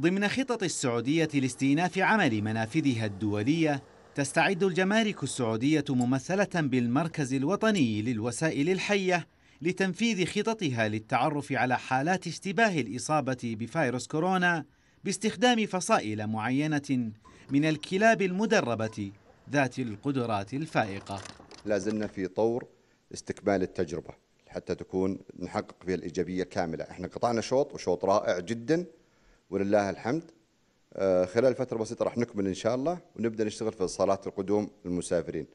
ضمن خطط السعودية لاستئناف عمل منافذها الدولية تستعد الجمارك السعودية ممثلة بالمركز الوطني للوسائل الحية لتنفيذ خططها للتعرف على حالات اشتباه الإصابة بفيروس كورونا باستخدام فصائل معينة من الكلاب المدربة ذات القدرات الفائقة لا زلنا في طور استكمال التجربة حتى تكون نحقق فيها الإيجابية كاملة احنا قطعنا شوط وشوط رائع جداً ولله الحمد آه، خلال فترة بسيطة راح نكمل إن شاء الله ونبدأ نشتغل في صالات القدوم المسافرين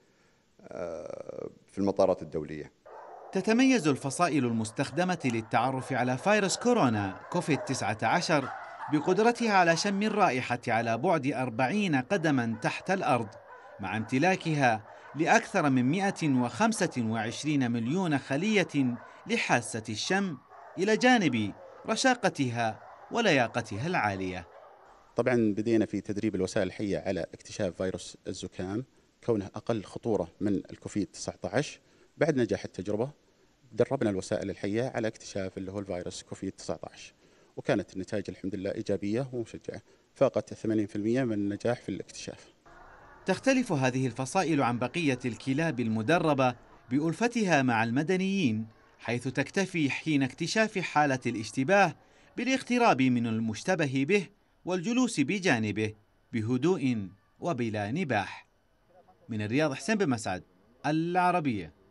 آه، في المطارات الدولية تتميز الفصائل المستخدمة للتعرف على فيروس كورونا كوفيد 19 بقدرتها على شم الرائحة على بعد 40 قدما تحت الأرض مع امتلاكها لأكثر من 125 مليون خلية لحاسة الشم إلى جانب رشاقتها ولياقتها العالية طبعا بدينا في تدريب الوسائل الحية على اكتشاف فيروس الزكام كونه أقل خطورة من الكوفيد 19 بعد نجاح التجربة دربنا الوسائل الحية على اكتشاف اللي هو الفيروس كوفيد 19 وكانت النتائج الحمد لله إيجابية ومشجعة فاقت 80% من النجاح في الاكتشاف تختلف هذه الفصائل عن بقية الكلاب المدربة بألفتها مع المدنيين حيث تكتفي حين اكتشاف حالة الاشتباه بالاقتراب من المشتبه به والجلوس بجانبه بهدوء وبلا نباح من الرياض حسين بن مسعد العربيه